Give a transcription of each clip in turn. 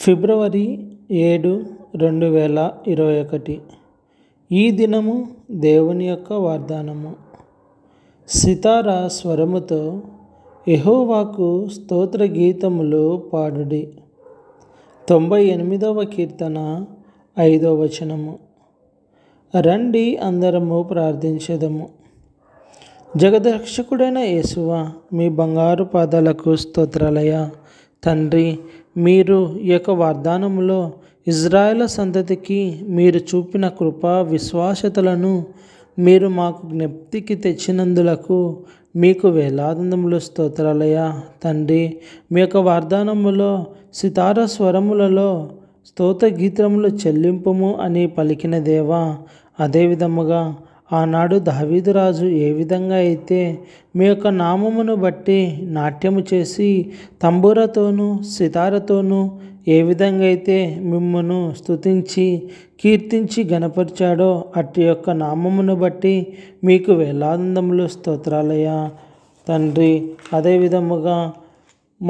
ఫిబ్రవరి ఏడు రెండు వేల ఇరవై ఒకటి ఈ దినము దేవుని యొక్క వాగ్దానము సితార స్వరముతో ఎహోవాకు స్తోత్ర గీతములు పాడుడి తొంభై ఎనిమిదవ కీర్తన ఐదవ వచనము రండి అందరము ప్రార్థించదము జగదక్షకుడైన యేసువ మీ బంగారు పాదాలకు స్తోత్రాలయ తండ్రి మీరు ఈ యొక్క వాగ్దానంలో ఇజ్రాయేల్ సంతతికి మీరు చూపిన కృప విశ్వాసతలను మీరు మాకు జ్ఞప్తికి తెచ్చినందులకు మీకు వేలాదందములు స్తోత్రాలయ తండ్రి మీ యొక్క వాగ్దానములో సితార స్వరములలో స్తోత్ర గీతములు చెల్లింపుము అని పలికిన దేవా అదేవిధముగా ఆనాడు దావీదురాజు ఏ విధంగా అయితే మీ యొక్క నామమును బట్టి నాట్యము చేసి తంబూరతోనూ సితారతోనూ ఏ విధంగా అయితే మిమ్మను స్తుతించి కీర్తించి గనపరిచాడో అట్టి యొక్క నామమును బట్టి మీకు వేలానందములు స్తోత్రాలయ్యా తండ్రి అదే విధముగా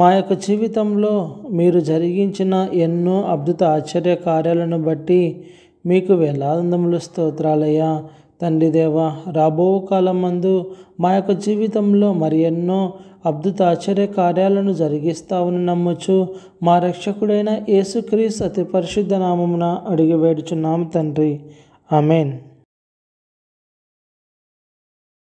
మా యొక్క జీవితంలో మీరు జరిగించిన ఎన్నో అద్భుత ఆశ్చర్య కార్యాలను బట్టి మీకు వేలానందములు స్తోత్రాలయ్యా తండ్రి దేవ రాబో కాలం మందు మా యొక్క జీవితంలో మరి ఎన్నో అద్భుత ఆశ్చర్య కార్యాలను జరిగిస్తావని నమ్మచ్చు మా రక్షకుడైన యేసుక్రీస్ అతి పరిశుద్ధ నామమున అడిగి వేడుచున్నాము తండ్రి అమేన్